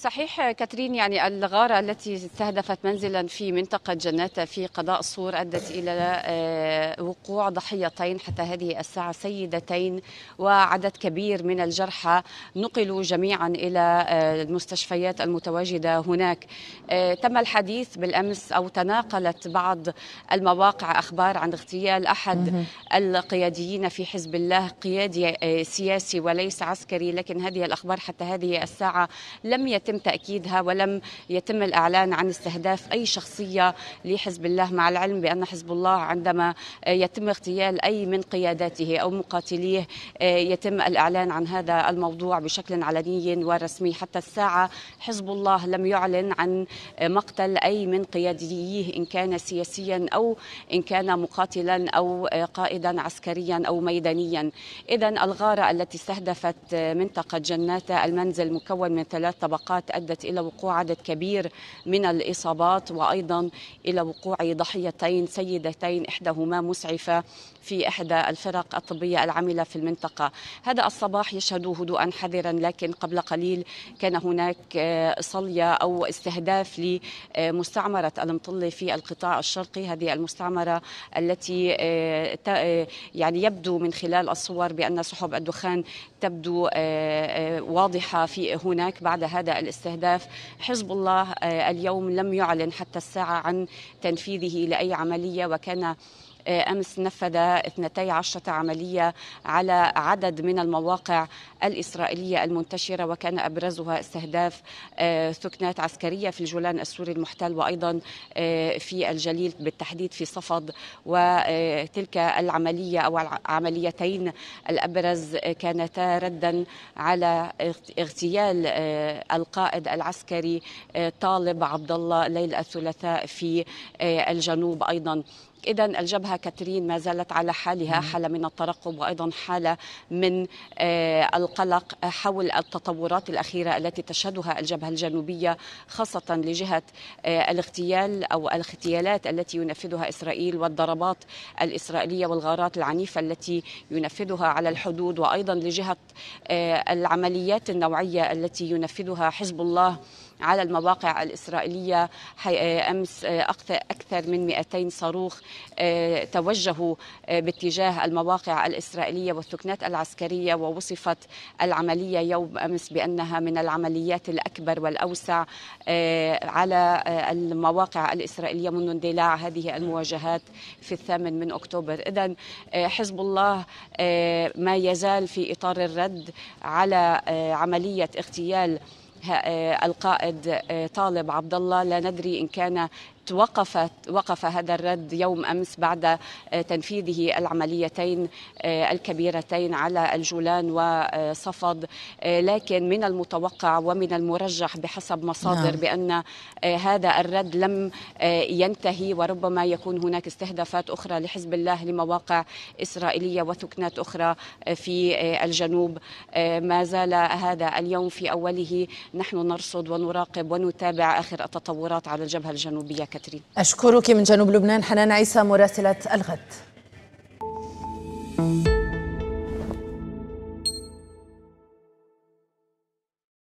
صحيح كاترين يعني الغارة التي استهدفت منزلا في منطقة جناتة في قضاء صور أدت إلى آه، وقوع ضحيتين حتى هذه الساعة سيدتين وعدد كبير من الجرحى نقلوا جميعا إلى آه، المستشفيات المتواجدة هناك آه، تم الحديث بالأمس أو تناقلت بعض المواقع أخبار عن اغتيال أحد القياديين في حزب الله قيادي سياسي وليس عسكري لكن هذه الأخبار حتى هذه الساعة لم يتم يتم تأكيدها ولم يتم الإعلان عن استهداف أي شخصية لحزب الله مع العلم بأن حزب الله عندما يتم اغتيال أي من قياداته أو مقاتليه آه، يتم الإعلان عن هذا الموضوع بشكل علني ورسمي حتى الساعة حزب الله لم يعلن عن مقتل أي من قيادييه إن كان سياسيا أو إن كان مقاتلا أو آه، قائدا عسكريا أو ميدانيا إذا الغارة التي استهدفت منطقة جنات المنزل مكون من ثلاث طبقات الاصابات أدت إلى وقوع عدد كبير من الإصابات وأيضا إلى وقوع ضحيتين سيدتين إحداهما مسعفة في إحدى الفرق الطبية العاملة في المنطقة هذا الصباح يشهد هدوءا حذرا لكن قبل قليل كان هناك آه، صلية أو استهداف لمستعمرة المطلة في القطاع الشرقي هذه المستعمرة التي آه، آه، يعني يبدو من خلال الصور بأن سحب الدخان تبدو واضحة في هناك بعد هذا الاستهداف حزب الله آه، اليوم لم يعلن حتى الساعة عن تنفيذه لأي عملية وكان آه، أمس نفذ 12 عملية على عدد من المواقع الإسرائيلية المنتشرة وكان أبرزها استهداف ثكنات آه، عسكرية في الجولان السوري المحتل وأيضا آه، في الجليل بالتحديد في صفد وتلك العملية أو العمليتين الأبرز كانتا ردا على اغتيال القائد العسكري طالب عبد الله ليل الثلاثاء في الجنوب أيضا إذا الجبهة كاترين ما زالت على حالها حالة من الترقب وأيضا حالة من آه، القلق حول التطورات الأخيرة التي تشهدها الجبهة الجنوبية خاصة لجهة آه، الاغتيال أو الاغتيالات التي ينفذها إسرائيل والضربات الإسرائيلية والغارات العنيفة التي ينفذها على الحدود وأيضا لجهة آه، العمليات النوعية التي ينفذها حزب الله على المواقع الإسرائيلية آه، أمس آه، أكثر من 200 صاروخ آه، توجهوا باتجاه المواقع الإسرائيلية والثكنات العسكرية ووصفت العملية يوم أمس بأنها من العمليات الأكبر والأوسع على المواقع الإسرائيلية منذ اندلاع هذه المواجهات في الثامن من أكتوبر إذا حزب الله ما يزال في إطار الرد على عملية اغتيال آه، القائد آه، طالب عبد الله لا ندري ان كان وقفت وقف هذا الرد يوم امس بعد آه، تنفيذه العمليتين آه، الكبيرتين على الجولان وصفد آه، لكن من المتوقع ومن المرجح بحسب مصادر نعم. بان هذا الرد لم ينتهي وربما يكون هناك استهدافات اخرى لحزب الله لمواقع اسرائيليه وثكنات اخرى في الجنوب ما زال هذا اليوم في اوله نحن نرصد ونراقب ونتابع اخر التطورات على الجبهه الجنوبيه كذلك كاترين أشكرك من جنوب لبنان حنان عيسى مراسلة الغد